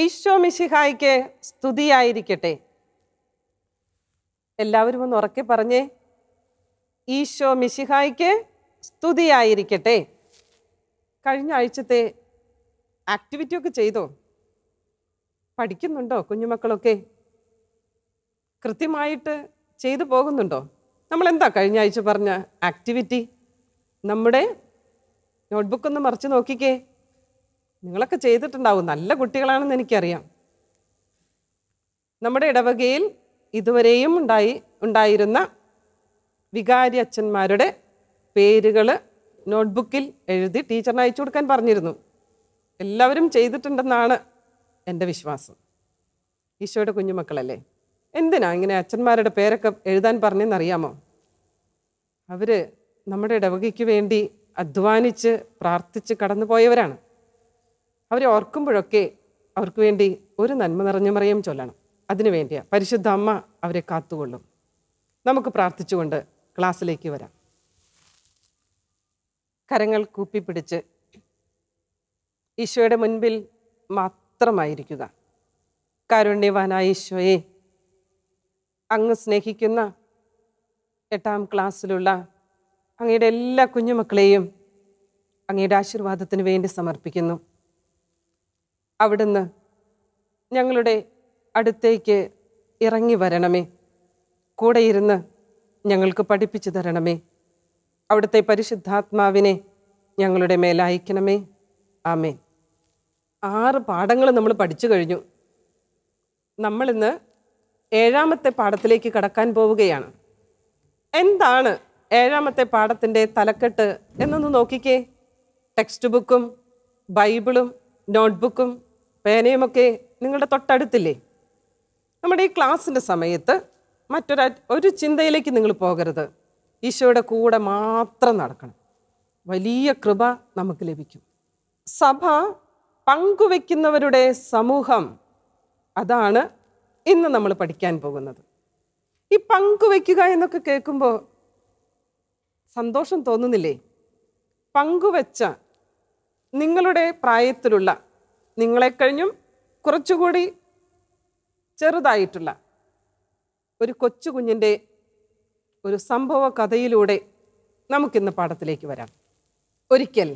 ഈശോ മിശിഹായിക്ക് സ്തുതിയായിരിക്കട്ടെ എല്ലാവരും ഒന്ന് ഉറക്കെ പറഞ്ഞേ ഈശോ മിശിഹായിക്ക് സ്തുതിയായിരിക്കട്ടെ കഴിഞ്ഞ ആഴ്ചത്തെ ആക്ടിവിറ്റി ഒക്കെ ചെയ്തോ പഠിക്കുന്നുണ്ടോ കുഞ്ഞുമക്കളൊക്കെ കൃത്യമായിട്ട് ചെയ്തു പോകുന്നുണ്ടോ നമ്മളെന്താ കഴിഞ്ഞ ആഴ്ച പറഞ്ഞ ആക്ടിവിറ്റി നമ്മുടെ നോട്ട്ബുക്ക് ഒന്ന് മറിച്ച് നോക്കിക്കേ നിങ്ങളൊക്കെ ചെയ്തിട്ടുണ്ടാവും നല്ല കുട്ടികളാണെന്ന് എനിക്കറിയാം നമ്മുടെ ഇടവകയിൽ ഇതുവരെയും ഉണ്ടായി ഉണ്ടായിരുന്ന വികാരി അച്ഛന്മാരുടെ പേരുകൾ നോട്ട്ബുക്കിൽ എഴുതി ടീച്ചറിന് അയച്ചു കൊടുക്കാൻ പറഞ്ഞിരുന്നു എല്ലാവരും ചെയ്തിട്ടുണ്ടെന്നാണ് എൻ്റെ വിശ്വാസം ഈശോയുടെ കുഞ്ഞുമക്കളല്ലേ എന്തിനാ ഇങ്ങനെ അച്ഛന്മാരുടെ പേരൊക്കെ എഴുതാൻ പറഞ്ഞെന്നറിയാമോ അവർ നമ്മുടെ ഇടവകയ്ക്ക് വേണ്ടി അധ്വാനിച്ച് പ്രാർത്ഥിച്ച് കടന്നു പോയവരാണ് അവരെ ഓർക്കുമ്പോഴൊക്കെ അവർക്ക് വേണ്ടി ഒരു നന്മ നിറഞ്ഞ മറിയം ചൊല്ലണം അതിനു വേണ്ടിയാണ് പരിശുദ്ധ അമ്മ അവരെ കാത്തുകൊള്ളും നമുക്ക് പ്രാർത്ഥിച്ചുകൊണ്ട് ക്ലാസ്സിലേക്ക് വരാം കരങ്ങൾ കൂപ്പിപ്പിടിച്ച് ഈശോയുടെ മുൻപിൽ മാത്രമായിരിക്കുക കാരുണ്യവാനായ ഈശോയെ അങ്ങ് സ്നേഹിക്കുന്ന എട്ടാം ക്ലാസ്സിലുള്ള അങ്ങയുടെ എല്ലാ കുഞ്ഞുമക്കളെയും അങ്ങയുടെ ആശീർവാദത്തിന് വേണ്ടി സമർപ്പിക്കുന്നു അവിടുന്ന് ഞങ്ങളുടെ അടുത്തേക്ക് ഇറങ്ങി വരണമേ കൂടെ ഇരുന്ന് ഞങ്ങൾക്ക് പഠിപ്പിച്ചു തരണമേ അവിടുത്തെ പരിശുദ്ധാത്മാവിനെ ഞങ്ങളുടെ മേലയക്കണമേ ആമേ ആറ് പാഠങ്ങൾ നമ്മൾ പഠിച്ചു കഴിഞ്ഞു നമ്മളിന്ന് ഏഴാമത്തെ പാഠത്തിലേക്ക് കടക്കാൻ പോവുകയാണ് എന്താണ് ഏഴാമത്തെ പാഠത്തിൻ്റെ തലക്കെട്ട് എന്നൊന്ന് നോക്കിക്കേ ടെക്സ്റ്റ് ബുക്കും ബൈബിളും നോട്ട്ബുക്കും പേനയുമൊക്കെ നിങ്ങളുടെ തൊട്ടടുത്തില്ലേ നമ്മുടെ ഈ ക്ലാസ്സിൻ്റെ സമയത്ത് മറ്റൊരു ഒരു ചിന്തയിലേക്ക് നിങ്ങൾ പോകരുത് ഈശോയുടെ കൂടെ മാത്രം നടക്കണം വലിയ കൃപ നമുക്ക് ലഭിക്കും സഭ പങ്കുവെക്കുന്നവരുടെ സമൂഹം അതാണ് ഇന്ന് നമ്മൾ പഠിക്കാൻ പോകുന്നത് ഈ പങ്കുവയ്ക്കുക എന്നൊക്കെ കേൾക്കുമ്പോൾ സന്തോഷം തോന്നുന്നില്ലേ പങ്കുവച്ച നിങ്ങളുടെ പ്രായത്തിലുള്ള കഴിഞ്ഞും കുറച്ചുകൂടി ചെറുതായിട്ടുള്ള ഒരു കൊച്ചു കുഞ്ഞിൻ്റെ ഒരു സംഭവ കഥയിലൂടെ നമുക്കിന്ന് പാഠത്തിലേക്ക് വരാം ഒരിക്കൽ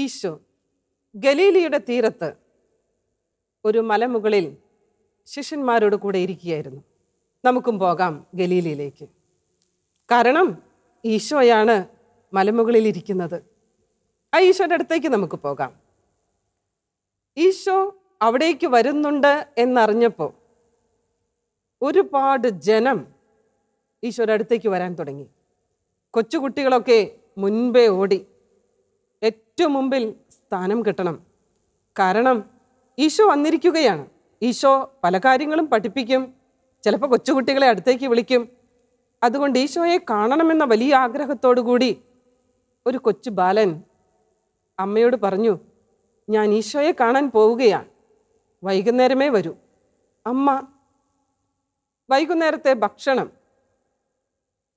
ഈശോ ഗലീലിയുടെ തീരത്ത് ഒരു മലമുകളിൽ ശിഷ്യന്മാരോട് കൂടെ ഇരിക്കുകയായിരുന്നു നമുക്കും പോകാം ഗലീലയിലേക്ക് കാരണം ഈശോയാണ് മലമുകളിൽ ഇരിക്കുന്നത് ആ ഈശോയുടെ അടുത്തേക്ക് നമുക്ക് പോകാം ഈശോ അവിടേക്ക് വരുന്നുണ്ട് എന്നറിഞ്ഞപ്പോൾ ഒരുപാട് ജനം ഈശോയുടെ അടുത്തേക്ക് വരാൻ തുടങ്ങി കൊച്ചുകുട്ടികളൊക്കെ മുൻപേ ഓടി ഏറ്റവും മുമ്പിൽ സ്ഥാനം കിട്ടണം കാരണം ഈശോ വന്നിരിക്കുകയാണ് ഈശോ പല കാര്യങ്ങളും പഠിപ്പിക്കും ചിലപ്പോൾ കൊച്ചുകുട്ടികളെ അടുത്തേക്ക് വിളിക്കും അതുകൊണ്ട് ഈശോയെ കാണണമെന്ന വലിയ ആഗ്രഹത്തോടു കൂടി ഒരു കൊച്ചു ബാലൻ അമ്മയോട് പറഞ്ഞു ഞാൻ ഈശോയെ കാണാൻ പോവുകയാണ് വൈകുന്നേരമേ വരൂ അമ്മ വൈകുന്നേരത്തെ ഭക്ഷണം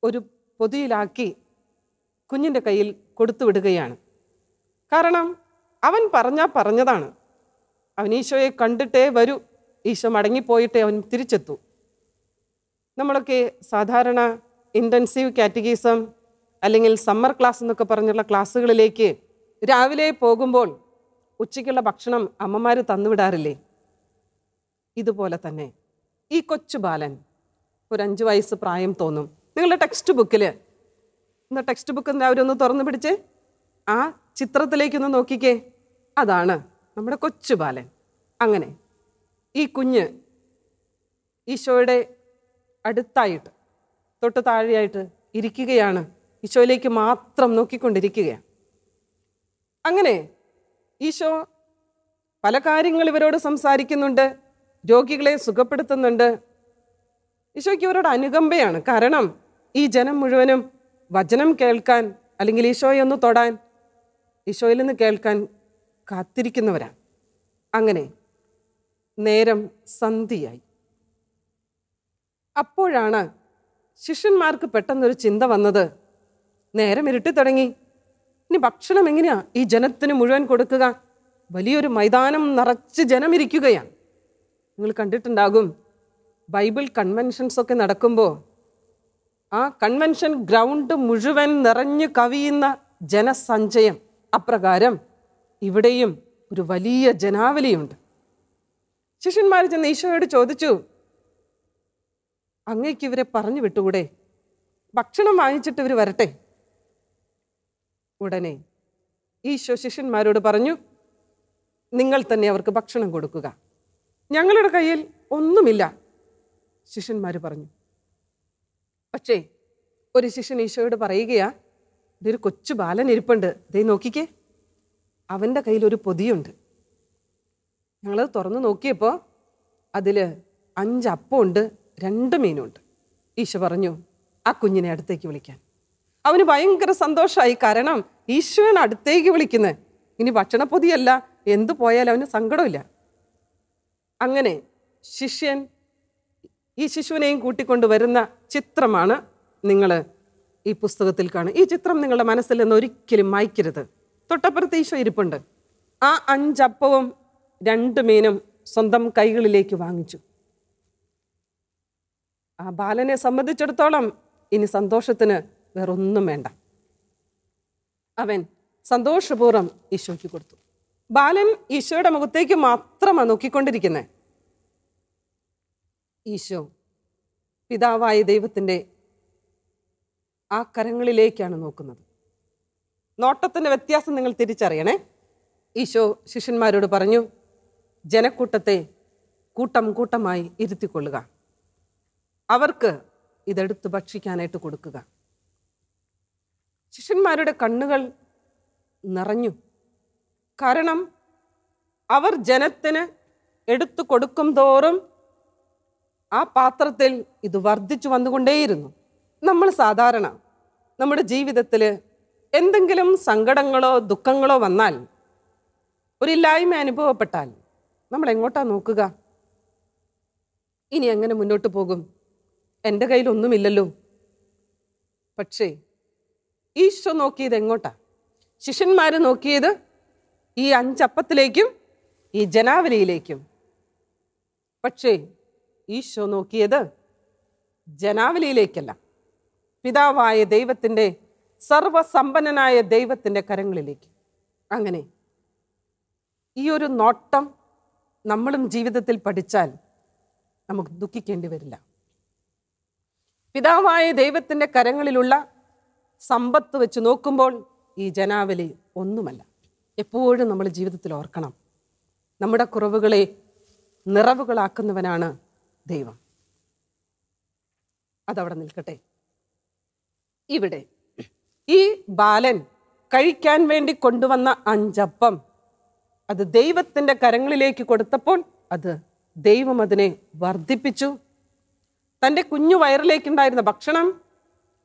ഒരു പൊതിയിലാക്കി കുഞ്ഞിൻ്റെ കയ്യിൽ കൊടുത്തു വിടുകയാണ് കാരണം അവൻ പറഞ്ഞാൽ പറഞ്ഞതാണ് അവൻ ഈശോയെ കണ്ടിട്ടേ വരൂ ഈശോ മടങ്ങിപ്പോയിട്ട് അവൻ തിരിച്ചെത്തു നമ്മളൊക്കെ സാധാരണ ഇൻറ്റൻസീവ് കാറ്റഗീസം അല്ലെങ്കിൽ സമ്മർ ക്ലാസ് എന്നൊക്കെ പറഞ്ഞുള്ള ക്ലാസ്സുകളിലേക്ക് രാവിലെ പോകുമ്പോൾ ഉച്ചയ്ക്കുള്ള ഭക്ഷണം അമ്മമാർ തന്നുവിടാറില്ലേ ഇതുപോലെ തന്നെ ഈ കൊച്ചു ബാലൻ ഒരു അഞ്ച് വയസ്സ് പ്രായം തോന്നും നിങ്ങളുടെ ടെക്സ്റ്റ് ബുക്കിൽ ഇന്ന് ടെക്സ്റ്റ് ബുക്ക് അവരൊന്ന് തുറന്നു പിടിച്ച് ആ ചിത്രത്തിലേക്കൊന്ന് നോക്കിക്കേ അതാണ് നമ്മുടെ കൊച്ചു ബാലൻ അങ്ങനെ ഈ കുഞ്ഞ് ഈശോയുടെ അടുത്തായിട്ട് തൊട്ട് താഴെയായിട്ട് ഇരിക്കുകയാണ് ഈശോയിലേക്ക് മാത്രം നോക്കിക്കൊണ്ടിരിക്കുകയാണ് അങ്ങനെ ഈശോ പല കാര്യങ്ങൾ ഇവരോട് സംസാരിക്കുന്നുണ്ട് രോഗികളെ സുഖപ്പെടുത്തുന്നുണ്ട് ഈശോയ്ക്ക് ഇവരോട് അനുകമ്പയാണ് കാരണം ഈ ജനം മുഴുവനും വചനം കേൾക്കാൻ അല്ലെങ്കിൽ ഈശോയെ ഒന്ന് തൊടാൻ ഈശോയിൽ നിന്ന് കേൾക്കാൻ കാത്തിരിക്കുന്നവരാണ് അങ്ങനെ നേരം സന്ധിയായി അപ്പോഴാണ് ശിഷ്യന്മാർക്ക് പെട്ടെന്നൊരു ചിന്ത വന്നത് നേരം ഇരുട്ടി തുടങ്ങി ഇനി ഭക്ഷണം എങ്ങനെയാ ഈ ജനത്തിന് മുഴുവൻ കൊടുക്കുക വലിയൊരു മൈതാനം നിറച്ച് ജനമിരിക്കുകയാണ് നിങ്ങൾ കണ്ടിട്ടുണ്ടാകും ബൈബിൾ കൺവെൻഷൻസ് ഒക്കെ നടക്കുമ്പോൾ ആ കൺവെൻഷൻ ഗ്രൗണ്ട് മുഴുവൻ നിറഞ്ഞു കവിയുന്ന ജനസഞ്ചയം അപ്രകാരം ഇവിടെയും ഒരു വലിയ ജനാവലിയുണ്ട് ശിഷ്യന്മാർ ചെന്ന് ഈശോയോട് ചോദിച്ചു അങ്ങേക്ക് ഇവരെ പറഞ്ഞു വിട്ടുകൂടെ ഭക്ഷണം വാങ്ങിച്ചിട്ട് ഇവർ വരട്ടെ ഉടനെ ഈശോ ശിഷ്യന്മാരോട് പറഞ്ഞു നിങ്ങൾ തന്നെ അവർക്ക് ഭക്ഷണം കൊടുക്കുക ഞങ്ങളുടെ കയ്യിൽ ഒന്നുമില്ല ശിഷ്യന്മാർ പറഞ്ഞു പക്ഷേ ഒരു ശിഷ്യൻ ഈശോയോട് പറയുകയാ ഇതൊരു കൊച്ചു ബാലൻ ഇരിപ്പുണ്ട് ദേ നോക്കിക്കേ അവൻ്റെ കയ്യിൽ ഒരു പൊതിയുണ്ട് ഞങ്ങൾ തുറന്ന് നോക്കിയപ്പോൾ അതിൽ അഞ്ച് അപ്പമുണ്ട് രണ്ട് മീനുണ്ട് ഈശോ പറഞ്ഞു ആ കുഞ്ഞിനെ അടുത്തേക്ക് വിളിക്കാൻ അവന് ഭയങ്കര സന്തോഷമായി കാരണം ഈശോയാണ് അടുത്തേക്ക് വിളിക്കുന്നത് ഇനി ഭക്ഷണപ്പൊതിയല്ല എന്തു പോയാലും അവന് സങ്കടമില്ല അങ്ങനെ ശിഷ്യൻ ഈ ശിശുവിനെയും കൂട്ടിക്കൊണ്ട് വരുന്ന ചിത്രമാണ് നിങ്ങൾ ഈ പുസ്തകത്തിൽ കാണും ഈ ചിത്രം നിങ്ങളുടെ മനസ്സിൽ നിന്ന് ഒരിക്കലും മായ്ക്കരുത് തൊട്ടപ്പുറത്ത് ഈശോ ഇരിപ്പുണ്ട് ആ അഞ്ചപ്പവും രണ്ട് മീനും സ്വന്തം കൈകളിലേക്ക് വാങ്ങിച്ചു ആ ബാലനെ സംബന്ധിച്ചിടത്തോളം ഇനി സന്തോഷത്തിന് വേറൊന്നും വേണ്ട അവൻ സന്തോഷപൂർവ്വം ഈശോയ്ക്ക് കൊടുത്തു ബാലൻ ഈശോയുടെ മുഖത്തേക്ക് മാത്രമാണ് നോക്കിക്കൊണ്ടിരിക്കുന്നത് ഈശോ പിതാവായ ദൈവത്തിൻ്റെ ആ കരങ്ങളിലേക്കാണ് നോക്കുന്നത് നോട്ടത്തിൻ്റെ വ്യത്യാസം നിങ്ങൾ തിരിച്ചറിയണേ ഈശോ ശിഷ്യന്മാരോട് പറഞ്ഞു ജനക്കൂട്ടത്തെ കൂട്ടം കൂട്ടമായി ഇരുത്തിക്കൊള്ളുക അവർക്ക് ഇതെടുത്ത് ഭക്ഷിക്കാനായിട്ട് കൊടുക്കുക ശിഷ്യന്മാരുടെ കണ്ണുകൾ നിറഞ്ഞു കാരണം അവർ ജനത്തിന് എടുത്തു കൊടുക്കും തോറും ആ പാത്രത്തിൽ ഇത് വർദ്ധിച്ചു വന്നുകൊണ്ടേയിരുന്നു നമ്മൾ സാധാരണ നമ്മുടെ ജീവിതത്തിൽ എന്തെങ്കിലും സങ്കടങ്ങളോ ദുഃഖങ്ങളോ വന്നാൽ ഒരില്ലായ്മ അനുഭവപ്പെട്ടാൽ നമ്മൾ എങ്ങോട്ടാ നോക്കുക ഇനി എങ്ങനെ മുന്നോട്ട് പോകും എൻ്റെ കയ്യിലൊന്നുമില്ലല്ലോ പക്ഷേ ഈശോ നോക്കിയത് എങ്ങോട്ടാ ശിഷ്യന്മാർ നോക്കിയത് ഈ അഞ്ചപ്പത്തിലേക്കും ഈ ജനാവലിയിലേക്കും പക്ഷേ ഈശോ നോക്കിയത് ജനാവലിയിലേക്കല്ല പിതാവായ ദൈവത്തിൻ്റെ സർവസമ്പന്നനായ ദൈവത്തിൻ്റെ കരങ്ങളിലേക്ക് അങ്ങനെ ഈ ഒരു നോട്ടം നമ്മളും ജീവിതത്തിൽ പഠിച്ചാൽ നമുക്ക് ദുഃഖിക്കേണ്ടി വരില്ല പിതാവായ ദൈവത്തിൻ്റെ കരങ്ങളിലുള്ള സമ്പത്ത് വെച്ച് നോക്കുമ്പോൾ ഈ ജനാവലി ഒന്നുമല്ല എപ്പോഴും നമ്മൾ ജീവിതത്തിൽ ഓർക്കണം നമ്മുടെ കുറവുകളെ നിറവുകളാക്കുന്നവനാണ് ദൈവം അതവിടെ നിൽക്കട്ടെ ഇവിടെ ഈ ബാലൻ കഴിക്കാൻ വേണ്ടി കൊണ്ടുവന്ന അഞ്ചപ്പം അത് ദൈവത്തിൻ്റെ കരങ്ങളിലേക്ക് കൊടുത്തപ്പോൾ അത് ദൈവം അതിനെ വർദ്ധിപ്പിച്ചു തൻ്റെ കുഞ്ഞു വയറിലേക്കുണ്ടായിരുന്ന ഭക്ഷണം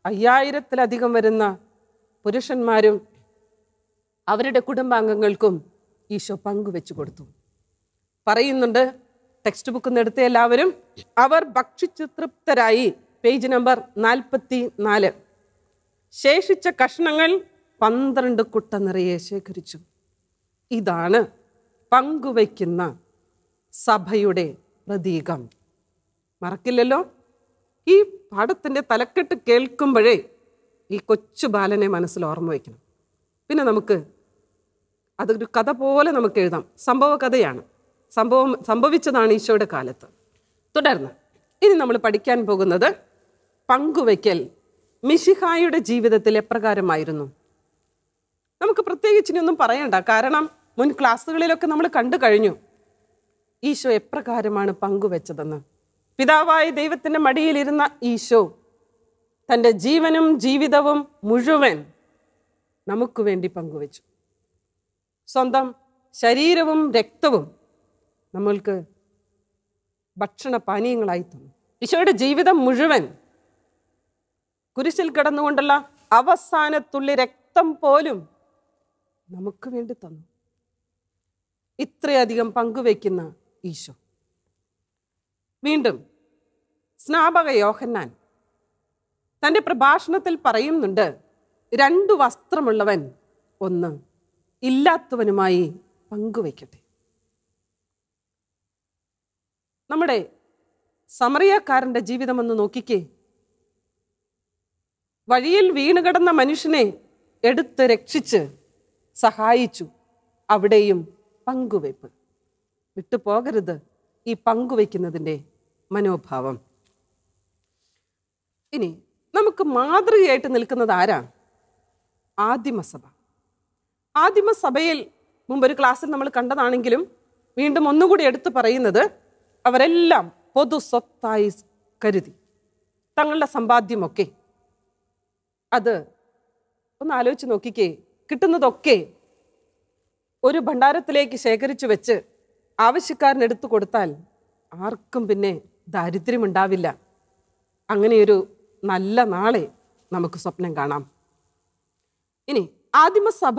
അയ്യായിരത്തിലധികം വരുന്ന പുരുഷന്മാരും അവരുടെ കുടുംബാംഗങ്ങൾക്കും ഈശോ പങ്കുവെച്ചു കൊടുത്തു പറയുന്നുണ്ട് ടെക്സ്റ്റ് ബുക്ക് നിന്നെടുത്ത എല്ലാവരും അവർ ഭക്ഷിച്ച് തൃപ്തരായി പേജ് നമ്പർ നാൽപ്പത്തി നാല് ശേഷിച്ച കഷ്ണങ്ങൾ പന്ത്രണ്ട് കുട്ട നിറയെ ശേഖരിച്ചു ഇതാണ് പങ്കുവയ്ക്കുന്ന സഭയുടെ പ്രതീകം മറക്കില്ലല്ലോ ഈ പാഠത്തിൻ്റെ തലക്കെട്ട് കേൾക്കുമ്പോഴേ ഈ കൊച്ചു ബാലനെ മനസ്സിൽ ഓർമ്മ വയ്ക്കണം പിന്നെ നമുക്ക് അതൊരു കഥ പോലെ നമുക്ക് എഴുതാം സംഭവ കഥയാണ് സംഭവം സംഭവിച്ചതാണ് ഈശോയുടെ കാലത്ത് തുടർന്ന് ഇനി നമ്മൾ പഠിക്കാൻ പോകുന്നത് പങ്കുവയ്ക്കൽ മിഷിഹായുടെ ജീവിതത്തിൽ എപ്രകാരമായിരുന്നു നമുക്ക് പ്രത്യേകിച്ചിനൊന്നും പറയണ്ട കാരണം മുൻ ക്ലാസ്സുകളിലൊക്കെ നമ്മൾ കണ്ടു കഴിഞ്ഞു ഈശോ എപ്രകാരമാണ് പങ്കുവെച്ചതെന്ന് പിതാവായ ദൈവത്തിൻ്റെ മടിയിലിരുന്ന ഈശോ തൻ്റെ ജീവനും ജീവിതവും മുഴുവൻ നമുക്ക് വേണ്ടി പങ്കുവെച്ചു സ്വന്തം ശരീരവും രക്തവും നമ്മൾക്ക് ഭക്ഷണ പാനീയങ്ങളായി തന്നു ഈശോയുടെ ജീവിതം മുഴുവൻ കുരിശിൽ കിടന്നുകൊണ്ടുള്ള അവസാനത്തുള്ളി രക്തം പോലും നമുക്ക് വേണ്ടി തന്നു ഇത്രയധികം പങ്കുവയ്ക്കുന്ന ഈശോ വീണ്ടും സ്നാപക യോഹന്നാൻ തൻ്റെ പ്രഭാഷണത്തിൽ പറയുന്നുണ്ട് രണ്ടു വസ്ത്രമുള്ളവൻ ഒന്ന് ഇല്ലാത്തവനുമായി പങ്കുവയ്ക്കട്ടെ നമ്മുടെ സമറിയക്കാരൻ്റെ ഒന്ന് നോക്കിക്കേ വഴിയിൽ വീണുകിടന്ന മനുഷ്യനെ എടുത്ത് രക്ഷിച്ച് സഹായിച്ചു അവിടെയും പങ്കുവയ്പ് വിട്ടുപോകരുത് ഈ പങ്കുവയ്ക്കുന്നതിൻ്റെ മനോഭാവം ഇനി നമുക്ക് മാതൃകയായിട്ട് നിൽക്കുന്നത് ആരാണ് ആദിമസഭ ആദിമസഭയിൽ മുമ്പൊരു ക്ലാസ്സിൽ നമ്മൾ കണ്ടതാണെങ്കിലും വീണ്ടും ഒന്നുകൂടി എടുത്തു പറയുന്നത് അവരെല്ലാം പൊതു സ്വത്തായി കരുതി തങ്ങളുടെ സമ്പാദ്യമൊക്കെ അത് ഒന്ന് ആലോചിച്ച് നോക്കിക്കേ കിട്ടുന്നതൊക്കെ ഒരു ഭണ്ഡാരത്തിലേക്ക് ശേഖരിച്ചു വെച്ച് ആവശ്യക്കാരന് കൊടുത്താൽ ആർക്കും പിന്നെ ദാരിദ്ര്യമുണ്ടാവില്ല അങ്ങനെയൊരു നല്ല നാളെ നമുക്ക് സ്വപ്നം കാണാം ഇനി ആദിമസഭ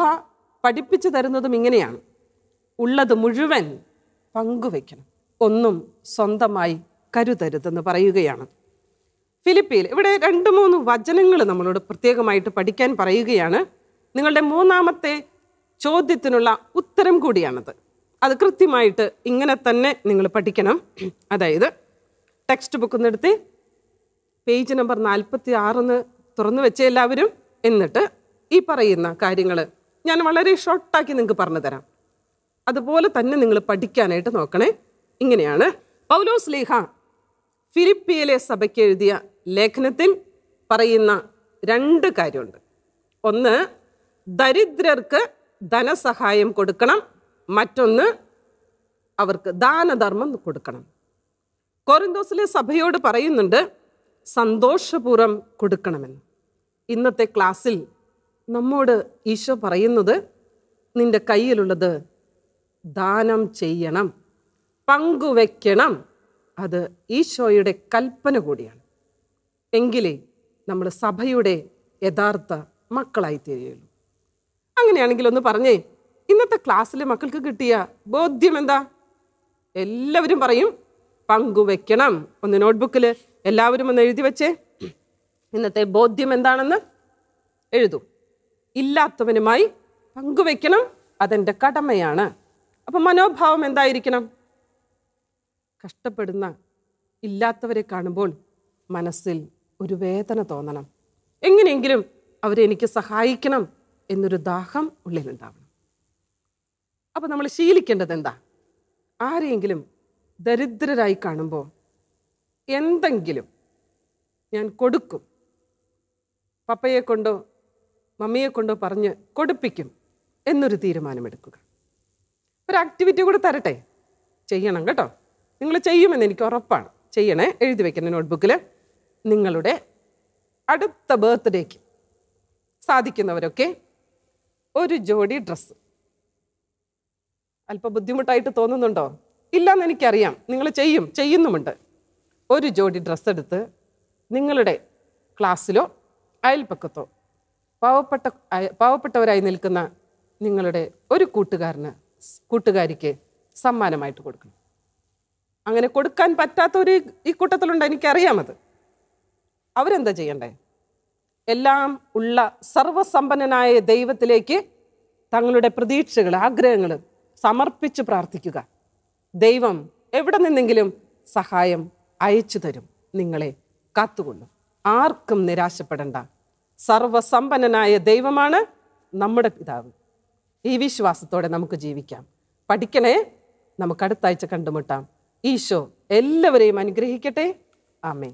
പഠിപ്പിച്ചു തരുന്നതും ഇങ്ങനെയാണ് ഉള്ളത് മുഴുവൻ പങ്കുവെക്കണം ഒന്നും സ്വന്തമായി കരുതരുതെന്ന് പറയുകയാണ് ഫിലിപ്പിയിൽ ഇവിടെ രണ്ട് മൂന്ന് വചനങ്ങൾ നമ്മളോട് പ്രത്യേകമായിട്ട് പഠിക്കാൻ പറയുകയാണ് നിങ്ങളുടെ മൂന്നാമത്തെ ചോദ്യത്തിനുള്ള ഉത്തരം കൂടിയാണത് അത് കൃത്യമായിട്ട് ഇങ്ങനെ തന്നെ നിങ്ങൾ പഠിക്കണം അതായത് ടെക്സ്റ്റ് ബുക്ക് നിർത്തി പേജ് നമ്പർ നാൽപ്പത്തി ആറൊന്ന് തുറന്നു വെച്ച എല്ലാവരും എന്നിട്ട് ഈ പറയുന്ന കാര്യങ്ങൾ ഞാൻ വളരെ ഷോർട്ടാക്കി നിങ്ങൾക്ക് പറഞ്ഞു തരാം അതുപോലെ തന്നെ നിങ്ങൾ പഠിക്കാനായിട്ട് നോക്കണേ ഇങ്ങനെയാണ് പൗലോസ് ലേഖ ഫിലിപ്പിയയിലെ സഭയ്ക്ക് എഴുതിയ ലേഖനത്തിൽ പറയുന്ന രണ്ട് കാര്യമുണ്ട് ഒന്ന് ദരിദ്രർക്ക് ധനസഹായം കൊടുക്കണം മറ്റൊന്ന് അവർക്ക് ദാനധർമ്മം കൊടുക്കണം കോറിന്തോസിലെ സഭയോട് പറയുന്നുണ്ട് സന്തോഷപൂർവ്വം കൊടുക്കണമെന്ന് ഇന്നത്തെ ക്ലാസ്സിൽ നമ്മോട് ഈശോ പറയുന്നത് നിൻ്റെ കയ്യിലുള്ളത് ദാനം ചെയ്യണം പങ്കുവെക്കണം അത് ഈശോയുടെ കൽപ്പന കൂടിയാണ് എങ്കിലേ നമ്മൾ സഭയുടെ യഥാർത്ഥ മക്കളായി തീരുകയുള്ളൂ അങ്ങനെയാണെങ്കിൽ ഒന്ന് പറഞ്ഞേ ഇന്നത്തെ ക്ലാസ്സിലെ മക്കൾക്ക് കിട്ടിയ ബോധ്യം എന്താ എല്ലാവരും പറയും പങ്കുവെക്കണം ഒന്ന് നോട്ട്ബുക്കിൽ എല്ലാവരും ഒന്ന് എഴുതി വെച്ചേ ഇന്നത്തെ ബോധ്യം എന്താണെന്ന് എഴുതും ഇല്ലാത്തവനുമായി പങ്കുവെക്കണം അതെൻ്റെ കടമയാണ് അപ്പം മനോഭാവം എന്തായിരിക്കണം കഷ്ടപ്പെടുന്ന ഇല്ലാത്തവരെ കാണുമ്പോൾ മനസ്സിൽ ഒരു വേദന തോന്നണം എങ്ങനെയെങ്കിലും അവരെനിക്ക് സഹായിക്കണം എന്നൊരു ദാഹം ഉള്ളിലുണ്ടാവണം അപ്പോൾ നമ്മൾ ശീലിക്കേണ്ടത് എന്താ ആരെങ്കിലും ദരിദ്രരായി കാണുമ്പോൾ എന്തെങ്കിലും ഞാൻ കൊടുക്കും പപ്പയെ കൊണ്ടോ മമ്മിയെ കൊണ്ടോ പറഞ്ഞ് കൊടുപ്പിക്കും എന്നൊരു തീരുമാനമെടുക്കുക ഒരു ആക്ടിവിറ്റി കൂടെ തരട്ടെ ചെയ്യണം കേട്ടോ നിങ്ങൾ ചെയ്യുമെന്ന് എനിക്ക് ഉറപ്പാണ് ചെയ്യണേ എഴുതി വയ്ക്കണേ നോട്ട്ബുക്കിൽ നിങ്ങളുടെ അടുത്ത ബർത്ത്ഡേക്ക് സാധിക്കുന്നവരൊക്കെ ഒരു ജോഡി ഡ്രസ്സ് അല്പം ബുദ്ധിമുട്ടായിട്ട് തോന്നുന്നുണ്ടോ ഇല്ലെന്ന് എനിക്കറിയാം നിങ്ങൾ ചെയ്യും ചെയ്യുന്നുമുണ്ട് ഒരു ജോഡി ഡ്രസ്സ് എടുത്ത് നിങ്ങളുടെ ക്ലാസ്സിലോ അയൽപ്പക്കത്തോ പാവപ്പെട്ട പാവപ്പെട്ടവരായി നിൽക്കുന്ന നിങ്ങളുടെ ഒരു കൂട്ടുകാരന് കൂട്ടുകാരിക്ക് സമ്മാനമായിട്ട് കൊടുക്കണം അങ്ങനെ കൊടുക്കാൻ പറ്റാത്ത ഒരു ഈ കൂട്ടത്തിലുണ്ട് എനിക്കറിയാമത് അവരെന്താ ചെയ്യണ്ടേ എല്ലാം ഉള്ള സർവസമ്പന്നനായ ദൈവത്തിലേക്ക് തങ്ങളുടെ പ്രതീക്ഷകൾ ആഗ്രഹങ്ങൾ സമർപ്പിച്ച് പ്രാർത്ഥിക്കുക ദൈവം എവിടെ നിന്നെങ്കിലും സഹായം അയച്ചു തരും നിങ്ങളെ കാത്തുകൊള്ളും ആർക്കും നിരാശപ്പെടേണ്ട സർവസമ്പന്നനായ ദൈവമാണ് നമ്മുടെ പിതാവ് ഈ വിശ്വാസത്തോടെ നമുക്ക് ജീവിക്കാം പഠിക്കണേ നമുക്ക് അടുത്താഴ്ച കണ്ടുമുട്ടാം ഈശോ എല്ലാവരെയും അനുഗ്രഹിക്കട്ടെ ആമേ